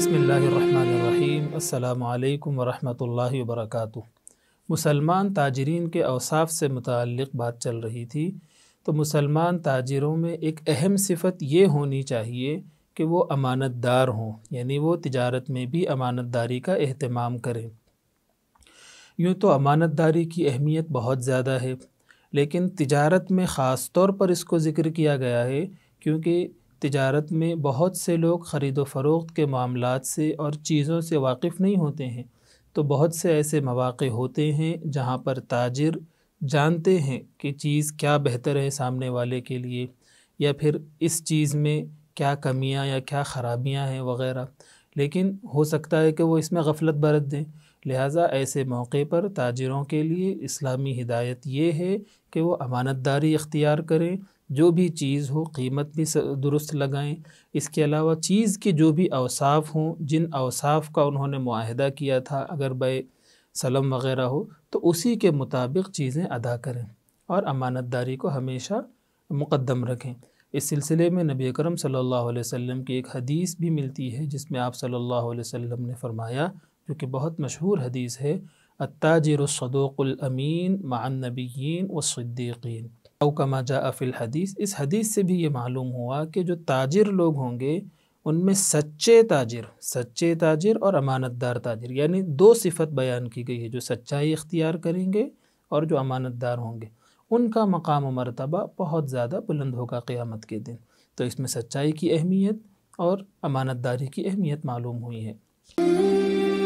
बसमीम् अल्लाम वरहमल वर्क मुसलमान ताजरीन के अवसाफ़ से मुतक़ बात चल रही थी तो मुसलमान ताजरों में एक अहम सिफत ये होनी चाहिए कि वो अमानत दार हों यानी वो तजारत में भी अमानत दारी का अहतमाम करें यूँ तो अमानत दारी की अहमियत बहुत ज़्यादा है लेकिन तजारत में ख़ास तौर पर इसको ज़िक्र किया गया है क्योंकि तजारत में बहुत से लोग ख़रीद फ़रोख्त के मामला से और चीज़ों से वाकिफ़ नहीं होते हैं तो बहुत से ऐसे मौाक़े होते हैं जहाँ पर ताजर जानते हैं कि चीज़ क्या बेहतर है सामने वाले के लिए या फिर इस चीज़ में क्या कमियाँ या क्या ख़राबियाँ हैं वगैरह लेकिन हो सकता है कि वो इसमें गफलत बरत दें लिहाजा ऐसे मौके पर ताजरों के लिए इस्लामी हिदायत ये है कि वो अमानतदारी इख्तियार करें जो भी चीज़ हो कीमत भी दुरुस्त लगाएं इसके अलावा चीज़ के जो भी अवसाफ़ हों जिन अवसाफ़ का उन्होंने माहदा किया था अगर बे सलम वगैरह हो तो उसी के मुताबिक चीज़ें अदा करें और अमानतदारी को हमेशा मुक़दम रखें इस सिलसिले में नबी करम सल्लल्लाहु अलैहि वसल्लम की एक हदीस भी मिलती है जिसमें आप सल्लल्लाहु अलैहि वसल्लम ने फरमाया जो कि बहुत मशहूर हदीस है अत्ताजर सदोक़ुलअमीन मान नबीन अवकमा जा अफिल हदीस इस हदीस से भी ये मालूम हुआ कि जो ताजिर लोग होंगे उनमें सच्चे ताजिर सच्चे ताजिर और अमानतदार ताजिर यानी दो सिफत बयान की गई है जो सच्चाई इख्तियार करेंगे और जो अमानतदार होंगे उनका मकाम मरतबा बहुत ज़्यादा बुलंद होगा क़्यामत के दिन तो इसमें सच्चाई की अहमियत और अमानतदारी की अहमियत मालूम हुई है